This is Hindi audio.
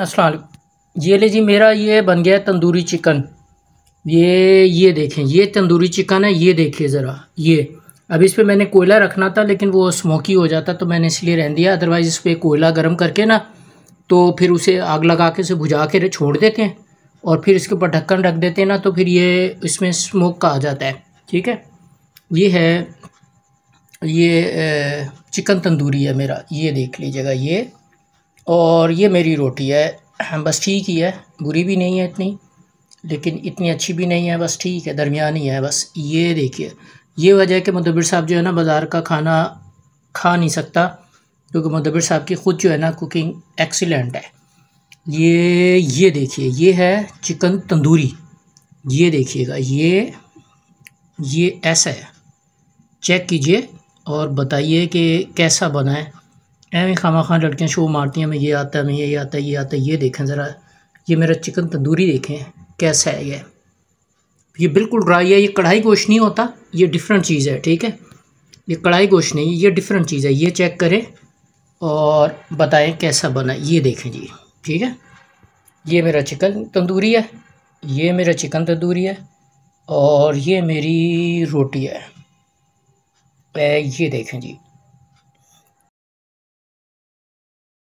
असल ये ले जी मेरा ये बन गया तंदूरी चिकन ये ये देखें ये तंदूरी चिकन है ये देखिए ज़रा ये अब इस पर मैंने कोयला रखना था लेकिन वो स्मोकी हो जाता तो मैंने इसलिए रहन दिया अदरवाइज़ इस पर कोयला गर्म करके ना तो फिर उसे आग लगा के उसे भुजा के छोड़ देते हैं और फिर इसके ऊपर ढक्कन रख देते हैं ना तो फिर ये इसमें स्मोक का आ जाता है ठीक है ये है ये चिकन तंदूरी है मेरा ये देख लीजिएगा ये और ये मेरी रोटी है हाँ, बस ठीक ही है बुरी भी नहीं है इतनी लेकिन इतनी अच्छी भी नहीं है बस ठीक है दरमियान ही है बस ये देखिए ये वजह है कि मुदबिर साहब जो है ना बाज़ार का खाना खा नहीं सकता क्योंकि मुदबिर साहब की ख़ुद जो है ना कुकिंग एक्सीलेंट है ये ये देखिए ये है चिकन तंदूरी ये देखिएगा ये ये ऐसा है चेक कीजिए और बताइए कि कैसा बना है एवं खामा खान लड़कियाँ शो मारती हैं हमें ये आता है हमें ये आता है ये आता है ये देखें ज़रा ये मेरा चिकन तंदूरी देखें कैसा है ये ये बिल्कुल ड्राई है ये कढ़ाई गोश्त नहीं होता ये डिफरेंट चीज़ है ठीक है ये कढ़ाई गोश्त नहीं ये डिफरेंट चीज़ है ये चेक करें और बताएं कैसा बना ये देखें जी ठीक है ये मेरा चिकन तंदूरी है ये मेरा चिकन तंदूरी है और ये मेरी रोटी है ये देखें जी